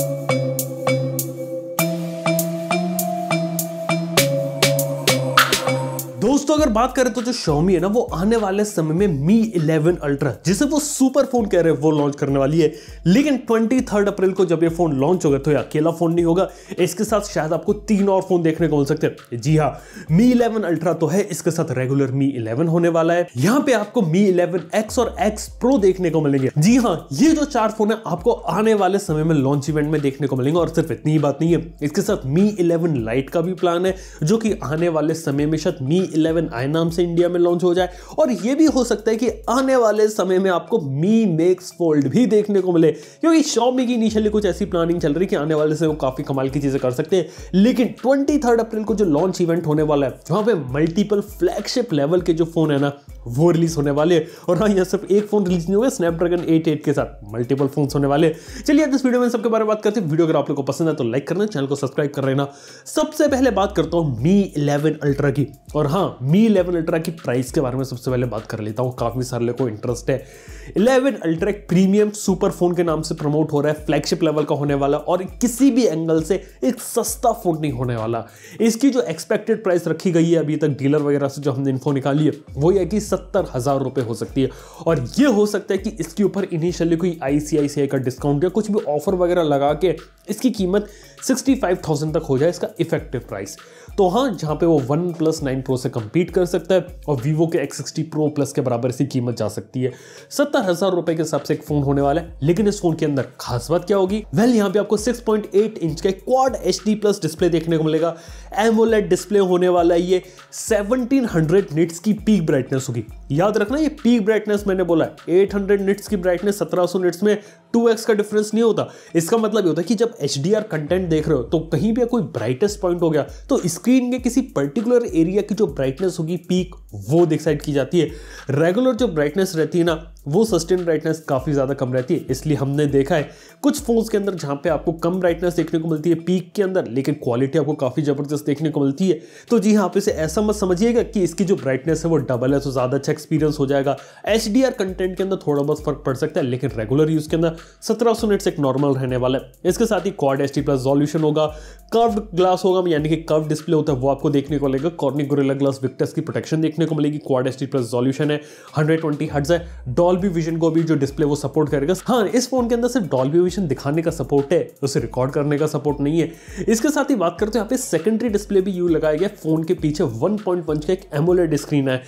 you दोस्तों अगर बात करें तो जो Xiaomi है ना वो आने वाले समय में Mi 11 Ultra जिसे वो सुपर फोन कह रहे हैं वो लॉन्च करने वाली है लेकिन 23 अप्रैल को जब ये फोन लॉन्च होगा तो ये अकेला फोन नहीं होगा इसके साथ शायद आपको तीन और फोन देखने को मिल सकते हैं जी हाँ Mi 11 Ultra तो है इसके साथ रेगुलर मी इलेवन होने वाला है यहाँ पे आपको Mi 11X और एक्स प्रो देखने को मिलेंगे जी हाँ ये जो चार फोन है आपको आने वाले समय में लॉन्च इवेंट में देखने को मिलेंगे और सिर्फ इतनी ही बात नहीं है इसके साथ मी इलेवन लाइट का भी प्लान है जो कि आने वाले समय में शायद मी 11 सेवन आई नाम से इंडिया में लॉन्च हो जाए और ये भी हो सकता है कि आने वाले समय में आपको मी मेक्स फोल्ड भी देखने को मिले क्योंकि शॉमी की इनिशियली कुछ ऐसी प्लानिंग चल रही है कि आने वाले समय काफ़ी कमाल की चीज़ें कर सकते हैं लेकिन ट्वेंटी अप्रैल को जो लॉन्च इवेंट होने वाला है जहाँ पे मल्टीपल फ्लैगशिप लेवल के जो फ़ोन है ना वो रिलीज होने वाले और हाँ यहाँ सिर्फ एक फोन रिलीज नहीं होगा स्नैपड्रैगन एट एट के साथ मल्टीपल फोन होने वाले चलिए इस वीडियो में सबके बारे में बात करते हैं वीडियो अगर आप लोग को पसंद है तो लाइक करना चैनल को सब्सक्राइब कर लेना सबसे पहले बात करता हूँ मी इलेवन अल्ट्रा की और हाँ मी इलेवन अल्ट्रा की प्राइस के बारे में सबसे पहले बात कर लेता हूँ काफ़ी सारे लोगों को इंटरेस्ट है इलेवन अल्ट्रा एक प्रीमियम सुपर फोन के नाम से प्रमोट हो रहा है फ्लैगशिप लेवल का होने वाला और किसी भी एंगल से एक सस्ता फोन नहीं होने वाला इसकी जो एक्सपेक्टेड प्राइस रखी गई है अभी तक डीलर वगैरह से जो हमने इन्फो निकाली है वो यह कि सत्तर हज़ार रुपये हो सकती है और ये हो सकता है कि इसके ऊपर इनिशियली कोई आई का डिस्काउंट या कुछ भी ऑफर वगैरह लगा के इसकी कीमत थाउजेंड तक हो जाए इसका इफेक्टिव प्राइस तो हाँ जहाँ पे वो वन प्लस नाइन प्रो से कम कम्पीट कर सकता है और वीवो के एक्स सिक्सटी प्रो प्लस के बराबर इसकी कीमत जा सकती है सत्तर हज़ार रुपए के हिसाब से एक फ़ोन होने वाला है लेकिन इस फोन के अंदर खास बात क्या होगी वेल यहाँ पे आपको 6.8 इंच का क्वाड एच प्लस डिस्प्ले देखने को मिलेगा एमोलेट डिस्प्ले होने वाला है ये 1700 निट्स की पीक ब्राइटनेस होगी याद रखना ये पीक ब्राइटनेस मैंने बोला एट हंड्रेड निट्स की ब्राइटनेस 1700 निट्स में 2x का डिफरेंस नहीं होता इसका मतलब ये होता है कि जब एच कंटेंट देख रहे हो तो कहीं भी कोई ब्राइटेस्ट पॉइंट हो गया तो स्क्रीन के किसी पर्टिकुलर एरिया की जो ब्राइटनेस empresa, o Geek वो डिसाइड की जाती है रेगुलर जो ब्राइटनेस रहती है ना वो सस्टेन ब्राइटनेस काफ़ी ज़्यादा कम रहती है इसलिए हमने देखा है कुछ फ़ोन्स के अंदर जहाँ पे आपको कम ब्राइटनेस देखने को मिलती है पीक के अंदर लेकिन क्वालिटी आपको काफ़ी ज़बरदस्त देखने को मिलती है तो जी हाँ आप इसे ऐसा मत समझिएगा कि इसकी जो ब्राइटनेस है वो डबल है तो ज़्यादा अच्छा एक्सपीरियंस हो जाएगा एच कंटेंट के अंदर थोड़ा बहुत फर्क पड़ सकता है लेकिन रेगुलर यूज़ के अंदर सत्रह सौ एक नॉर्मल रहने वाला है इसके साथ ही क्वाड एच प्लस जॉल्यूशन होगा कर्व ग्लास होगा यानी कि कर्व डिस्प्ले होता है वो आपको देखने को मिलेगा कॉर्निक गोरेला ग्लास विक्टस की प्रोटेक्शन देखने देखने को मिलेगी क्वाड एस प्लस रेजोल्यूशन है 120 ट्वेंटी हर्ट्स है डॉल्बी विजन को भी जो डिस्प्ले वो सपोर्ट करेगा हाँ इस फोन के अंदर सिर्फ डॉल्बी विजन दिखाने का सपोर्ट है उसे रिकॉर्ड करने का सपोर्ट नहीं है इसके साथ ही बात करते हैं यहाँ पे सेकेंडरी डिस्प्ले भी यू लगाया गया फोन के पीछे वन पॉइंट का एक एमोलेड स्क्रीन है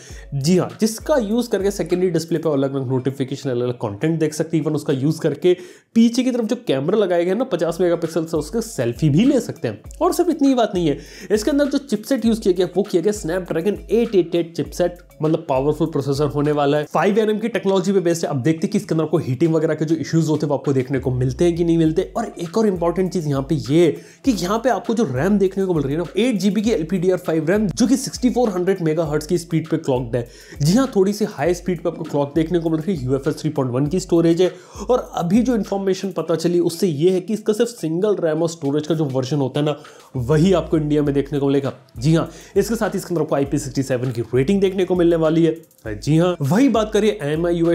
जी हाँ जिसका यूज करके सेकेंडरी डिस्प्ले पर अलग अलग नोटिफिकेशन अलग अलग कॉन्टेंट देख सकते इवन उसका यूज करके पीछे की तरफ जो कैमरा लगाया गया ना पचास मेगा से उसके सेल्फी भी ले सकते हैं और सिर्फ इतनी बात नहीं है इसके अंदर जो चिपसेट यूज किया गया वो किया गया Snapdragon eight eight eight chipset मतलब पावरफुल प्रोसेसर होने वाला है फाइव एन की टेक्नोलॉजी पे बेस्ट है अब देखते हैं कि इसके अंदर आपको हीटिंग वगैरह के जो इश्यूज होते हैं वो आपको देखने को मिलते हैं कि नहीं मिलते और एक और इंपॉर्टेंट चीज यहाँ पे ये कि यहाँ पे आपको जो रैम देखने को मिल रही है ना एट जीबी की एलपीडीआर फाइव रैम जो कि sixty four hundred megahertz की स्पीड पे क्लॉक्ड है जी हाँ थोड़ी सी हाई स्पीड पे आपको क्लॉक देखने को मिल रही है U F S three point one की स्टोरेज है और अभी जो इन्फॉर्मेशन पता चली उससे ये है कि इसका सिर्फ सिंगल रैम और स्टोरेज का जो वर्जन होता है ना वही आपको इंडिया में देखने को मिलेगा जी हाँ इसके साथ ही इसके अंदर आपको आई सिक्सटी सेवन की रेटिंग सीलिंग देखने को मिलने वाली है जी हाँ वही बात करिए एम आई यू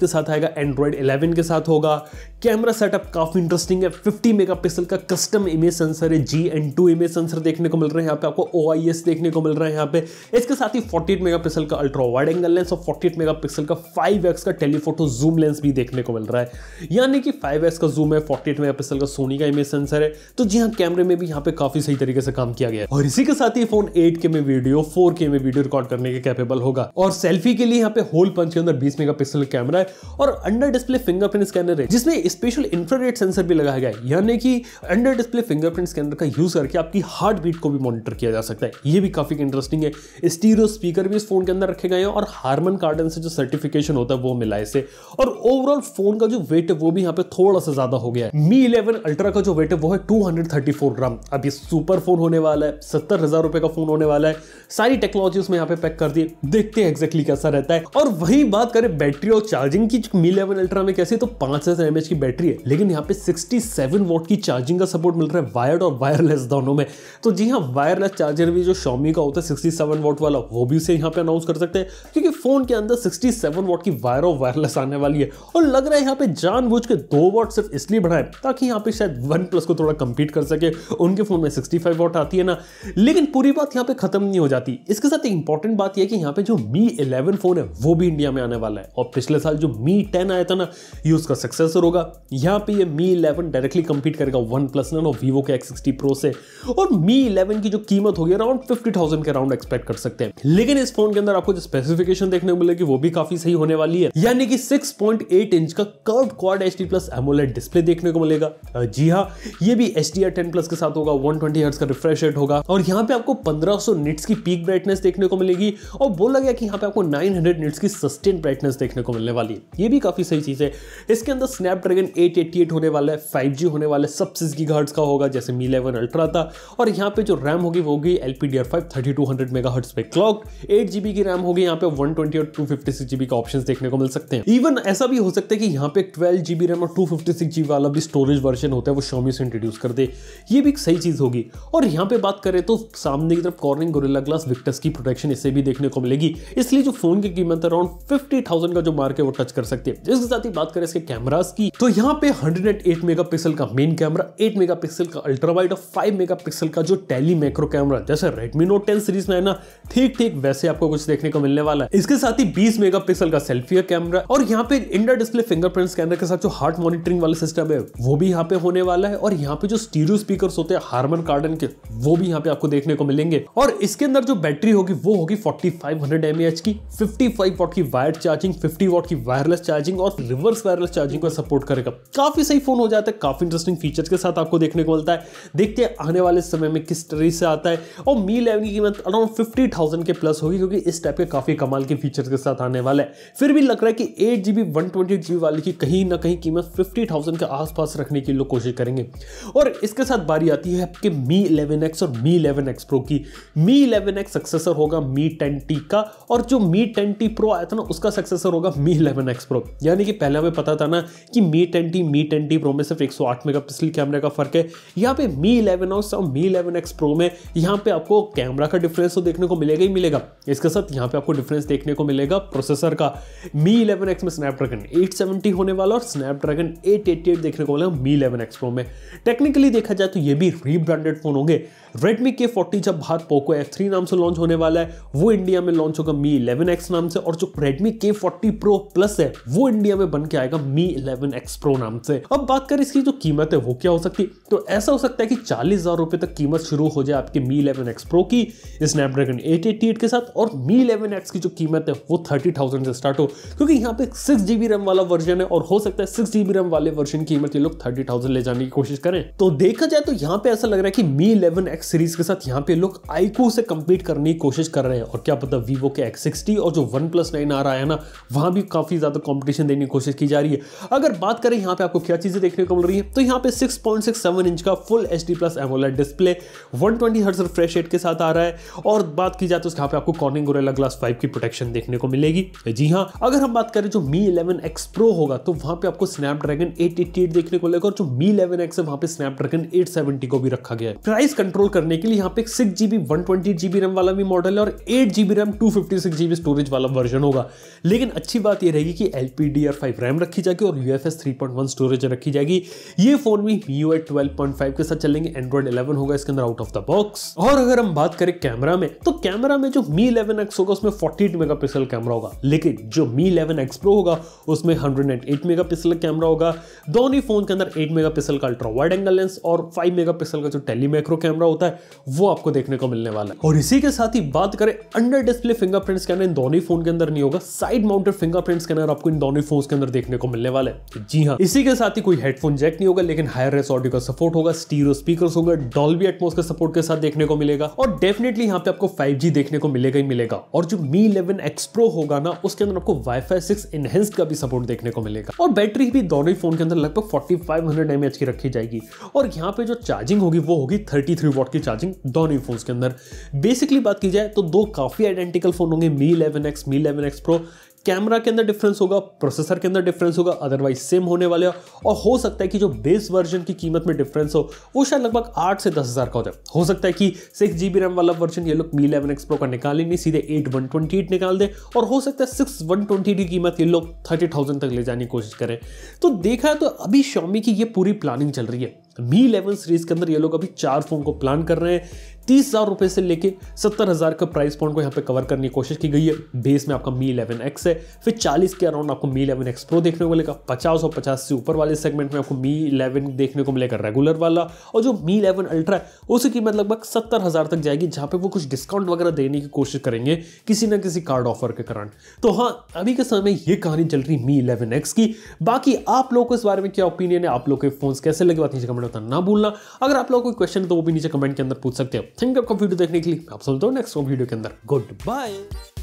के साथ आएगा एंड्रॉइड 11 के साथ होगा कैमरा सेटअप काफी इंटरेस्टिंग है 50 मेगापिक्सल का कस्टम इमेज सेंसर है G N two image sensor देखने को मिल रहा है यहाँ पे आपको ओ आई एस देखने को मिल रहा है यहाँ पे इसके साथ ही 48 मेगापिक्सल का अल्ट्रा वाइड एंगल लेंस और 48 मेगापिक्सल का 5x का टेलीफोटो जूम लेंस भी देखने को मिल रहा है यानी कि 5x का जूम है 48 मेगापिक्सल का सोनी का इमेज सेंसर है तो जी हाँ कैमरे में भी यहाँ पे काफी सही तरीके से काम किया गया है और इसी के साथ ही फोन एट में वीडियो फोर में वीडियो रिकॉर्ड रिकॉर्ड करने के कैपेबल होगा और सेल्फी के लिए यहाँ पे होल पंच के अंदर 20 मेगापिक्सल कैमरा है और अंडर डिस्प्ले फिंगरप्रिंट स्कैनर है जिसमें स्पेशल इंफ्रारेड सेंसर भी लगाया गया है यानी कि अंडर डिस्प्ले फिंगरप्रिंट स्कैनर का यूज करके आपकी हार्ट बीट को भी मॉनिटर किया जा सकता है ये भी काफी इंटरेस्टिंग है स्टीरियो स्पीकर भी इस फोन के अंदर रखे गए हैं और हारमन कार्डन से जो सर्टिफिकेशन होता है वो मिला है इसे और ओवरऑल फोन का जो वेट है वो भी यहाँ पे थोड़ा सा ज्यादा हो गया है मी इलेवन अल्ट्रा का जो वेट है वो है टू ग्राम अब ये सुपर फोन होने वाला है सत्तर हजार रुपए का फोन होने वाला है सारी टेक्नोलॉजी उसमें यहाँ पे पे पैक कर दिए देखते हैं एक्जैक्टली कैसा रहता है और वही बात करें बैटरी और चार्जिंग की मी इलेवन अल्ट्रा में कैसी तो पांच हजार एमएच की बैटरी है लेकिन यहाँ पे सिक्सटी सेवन वोट की चार्जिंग का सपोर्ट मिल रहा है वायर्ड और वायरलेस दोनों में तो जी हाँ वायरलेस चार्जर भी जो शॉमी का होता है सिक्सटी सेवन वोट वाला वो भी उसे यहाँ पे अनाउंस कर सकते हैं क्योंकि फोन के अंदर सिक्सटी सेवन वोट की वायर और वायरलेस आने वाली है और लग रहा है यहाँ पे जानबूझ के दो वोट सिर्फ इसलिए बढ़ाए ताकि यहाँ पे शायद वन प्लस को थोड़ा कंपीट कर सके उनके फोन में सिक्सटी फाइव वोट आती है ना लेकिन पूरी बात यहाँ पे खत्म नहीं हो जाती इसके साथ एक इंपॉर्टेंट बात यह कि यहाँ पे जो मी इलेवन फोन है वो भी इंडिया में आने वाला है और पिछले साल जो मी टेन आया था ना ये उसका सक्सेसर होगा यहाँ पे ये मी इलेवन डायरेक्टली कंपीट करेगा वन प्लस नाइन और वीवो के एक्स सिक्सटी प्रो से और मी इलेवन की जो कीमत होगी अराउंड फिफ्टी थाउजेंड के अराउंड एक्सपेक्ट कर सकते हैं लेकिन इस फोन के अंदर आपको जो स्पेसिफिकेशन देखने को मिलेगी वो भी काफी सही होने वाली है यानी कि सिक्स पॉइंट एट इंच का curve quad H D plus AMOLED display देखने को मिलेगा जी हाँ ये भी H D R ten plus के साथ होगा वन ट्वेंटी हर्ट्स का रिफ्रेश रेट होगा और यहाँ पे आपको पंद्रह सौ निट्स की पीक ब्राइटनेस देखने को मिलेगी मिलेगी और बोला गया कि यहाँ पे आपको 900 हंड्रेड की सस्टेन ब्राइटनेस देखने को मिलने वाली है ये भी काफ़ी सही चीज़ है इसके अंदर स्नैपड्रैगन 888 होने वाला है 5G होने वाला है सब सिक्स गी का होगा जैसे मी इलेवन अल्ट्रा था और यहाँ पे जो रैम होगी वो होगी L P D R five thirty two hundred megahertz पे क्लॉक एट जीबी की रैम होगी यहाँ पे वन ट्वेंटी और टू फिफ्टी सिक्स जीबी का ऑप्शन देखने को मिल सकते हैं इवन ऐसा भी हो सकता है कि यहाँ पे ट्वेल्व जीबी रैम और टू फिफ्टी सिक्स जीबी वाला भी स्टोरेज वर्जन होता है वो शॉमी से इंट्रोड्यूस कर दे ये भी एक सही चीज़ होगी और यहाँ पे बात करें तो सामने की तरफ कॉर्निंग गोरिल्ला ग्लास विक्टस की प्रोटेक्शन इस से भी देखने को मिलेगी इसलिए जो फोन की कीमत अराउंड फिफ्टी थाउजेंड का जो मार्क है वो टच कर सकती है इसके साथ ही बात करें इसके कैमराज की तो यहाँ पे hundred and eight megapixel का main camera eight megapixel का अल्ट्रा वाइड और फाइव मेगा पिक्सल का जो टेली मैक्रो कैमरा जैसे रेडमी नोट टेन सीरीज में है ना ठीक ठीक वैसे आपको कुछ देखने को मिलने वाला है इसके साथ ही बीस मेगा पिक्सल का सेल्फी कैमरा और यहाँ पे इंडर डिस्प्ले फिंगरप्रिंट स्कैनर के साथ जो हार्ट मॉनिटरिंग वाला सिस्टम है वो भी यहाँ पे होने वाला है और यहाँ पे जो स्टीरियो स्पीकर होते हैं हार्मन कार्डन के वो भी यहाँ पे आपको देखने को मिलेंगे और इसके अंदर जो बैटरी होगी वो होगी होगी 4500 mAh की 55 वॉट की वायर चार्जिंग 50 वॉट की वायरलेस चार्जिंग और रिवर्स वायरलेस चार्जिंग का सपोर्ट करेगा काफी सही फोन हो जाता है काफी इंटरेस्टिंग फीचर्स के साथ आपको देखने को मिलता है देखते हैं आने वाले समय में किस तरह से आता है और मी लेवन की कीमत अराउंड फिफ्टी के प्लस होगी क्योंकि इस टाइप के काफी कमाल के फीचर्स के साथ आने वाला है फिर भी लग रहा है कि एट जी वाली की कहीं ना कहीं कीमत फिफ्टी के आसपास रखने की लोग कोशिश करेंगे और इसके साथ बारी आती है आपके मी इलेवन और मी इलेवन प्रो की मी इलेवन सक्सेसर होगा मी मी टेन का और जो मी टेन टी प्रो आया था ना उसका सक्सेसर होगा मी इलेवन एक्स प्रो यानी कि पहले हमें पता था ना कि Mi ten T Mi ten T pro में सिर्फ एक सौ आठ मेगा पिक्सल कैमरे का फ़र्क है यहाँ पे मी इलेवन एक्स और मी इलेवन एक्स प्रो में यहाँ पे आपको कैमरा का डिफरेंस तो देखने को मिलेगा ही मिलेगा इसके साथ यहाँ पे आपको डिफरेंस देखने को मिलेगा प्रोसेसर का मी इलेवन एक्स में स्नैपड्रैगन एट सेवेंटी होने वाला और स्नैपड्रैगन एट एट्टी एट देखने को मिलेगा मी इलेवन एक्स प्रो में टेक्निकली देखा जाए तो ये भी रीब्रांडेड फोन होंगे रेडमी के फोर्टी जब बाहर पोको एफ थ्री नाम से लॉन्च होने वाला है वो इंडिया में लॉन्च होगा मी इलेवन एक्स नाम से और जो Redmi K forty pro plus है वो इंडिया में बन के आएगा मी इलेवन एक्स प्रो नाम से अब बात करें इसकी जो कीमत है वो क्या हो सकती तो ऐसा हो सकता है कि चालीस हजार रुपए तक कीमत शुरू हो जाए आपके मी इलेवन एक्स प्रो की स्नैपड्रैगन एट के साथ और मी इलेवन एक्स की जो कीमत है वो थर्टी थाउजेंड से स्टार्ट हो क्योंकि यहाँ पे सिक्स जीबी रैम वाला वर्जन है और हो सकता है सिक्स जीबी रैम वाले वर्जन की कीमत ये लोग थर्टी थाउजेंड ले जाने की कोशिश करें तो देखा जाए तो यहाँ पे ऐसा लग रहा है कि मी इलेवन एक्स सीरीज के साथ यहाँ पे लोग आईको से कंपीट करने की कोशिश कर रहे हैं और क्या पता वीवो के एक्स सिक्सटी और जो वन प्लस नाइन आ रहा है ना वहाँ भी काफ़ी ज़्यादा कॉम्पिटिशन देने की कोशिश की जा रही है अगर बात करें यहाँ पे आपको क्या चीज़ें देखने को मिल रही है तो यहाँ पे 6.67 इंच का full H D plus AMOLED display one twenty hertz fresh rate के साथ आ रहा है और बात की जाए तो यहाँ पे आपको कॉर्निंग गोरेला ग्लास फाइव की प्रोटेक्शन देखने को मिलेगी जी हाँ अगर हम बात करें जो मी इलेवन एक्स प्रो होगा तो वहाँ पे आपको स्नैपड्रैगन एट एट्टी एट देखने को मिलेगा और जो मी इलेवन एक्स है वहाँ पे स्नैपड्रैगन एट सेवेंटी को भी रखा गया है प्राइस कंट्रोल करने के लिए यहाँ पे six GB one twenty GB RAM वाला भी मॉडल है और eight G B RAM two fifty six G B storage वाला वर्जन होगा लेकिन अच्छी बात यह रहेगी कि L P D R five RAM रखी जाएगी और U F S three point one storage रखी जाएगी ये फोन भी U I twelve point five के साथ चलेंगे एंड्रॉइड इलेवन होगा इसके अंदर आउट ऑफ द बॉक्स और अगर हम बात करें कैमरा में तो कैमरा में जो मी इलेवन एक्स होगा उसमें forty eight megapixel camera होगा लेकिन जो मी इलेवन एक्स प्रो होगा उसमें hundred and eight megapixel camera होगा दोनों ही फोन के अंदर एट मेगा पिक्सल का अल्ट्रा वाइड एंगल लेंस और फाइव मेगा पिक्सल का जो टेली मैक्रो कैमरा होता है वो आपको देखने को मिलने वाला है और इसी के साथ ही बात करें अंडर डिस्प्ले फिंगरप्रिंट स्कैनर इन दोनों फोन के अंदर नहीं होगा साइड माउंटेड फिंगरप्रिंट स्कैनर आपको इन दोनों फोन के अंदर देखने को मिलने वाले जी हाँ इसी के साथ ही कोई हेडफोन जैक नहीं होगा लेकिन हायर रेस ऑडियो का सपोर्ट होगा स्टीरो स्पीकर होगा डॉल्बी एटमोस का सपोर्ट के साथ देखने को मिलेगा और डेफिनेटली यहाँ पे आपको फाइव देखने को मिलेगा ही मिलेगा और जो मी इलेवन एक्स प्रो होगा ना उसके अंदर आपको वाईफाई सिक्स एनहेंस का भी सपोर्ट देखने को मिलेगा और बैटरी भी दोनों ही फोन के अंदर लगभग फोर्टी फाइव हंड्रेड एम की रखी जाएगी और यहाँ पे जो चार्जिंग होगी वो होगी थर्टी थ्री वॉट की चार्जिंग दोनों ही फोन के अंदर बेसिकली बात की जाए तो दो काफ़ी आइडेंटिकल फ़ोन होंगे Mi eleven X Mi eleven X pro camera के अंदर डिफरेंस होगा प्रोसेसर के अंदर डिफरेंस होगा अदरवाइज सेम होने वाले और हो सकता है कि जो बेस वर्जन की कीमत में डिफरेंस हो वो शायद लगभग आठ से दस हज़ार का हो जाए हो सकता है कि सिक्स जी रैम वाला वर्जन ये लोग मी इलेवन एक्स प्रो का निकाल ही नहीं सीधे एट वन ट्वेंटी एट निकाल दें और हो सकता है सिक्स वन ट्वेंटी की कीमत ये लोग थर्टी थाउजेंड तक ले जाने की कोशिश करें तो देखा है तो अभी शॉमी की ये पूरी प्लानिंग चल रही है मी लेवल सीरीज के अंदर ये लोग अभी चार फोन को प्लान कर रहे हैं तीस हज़ार रुपए से लेके सत्तर हज़ार का प्राइस पॉइंट को यहाँ पे कवर करने की कोशिश की गई है बेस में आपका मी इलेवन एक्स है फिर चालीस के अराउंड आपको मी इलेवन एक्स प्रो देखने को मिलेगा पचास और पचास से ऊपर वाले सेगमेंट में आपको मी इलेवन देखने को मिलेगा रेगुलर वाला और जो मी इलेवन अल्ट्रा है उसकी कीमत मतलब लगभग सत्तर हज़ार तक जाएगी जहाँ पे वो कुछ डिस्काउंट वगैरह देने की कोशिश करेंगे किसी ना किसी कार्ड ऑफर के कारण तो हाँ अभी के समय में ये कहानी चल रही मी इलेवन एक्स की बाकी आप लोग को इस बारे में क्या ओपिनियन है आप लोग के फोन कैसे लगे बात नहीं कमेंट बताना ना भूलना अगर आप लोग कोई क्वेश्चन है तो वो भी नीचे कमेंट के अंदर पूछ सकते हो थैंक यू आपका वीडियो देखने के लिए आप सुनते हो नेक्स्ट वीडियो के अंदर गुड बाय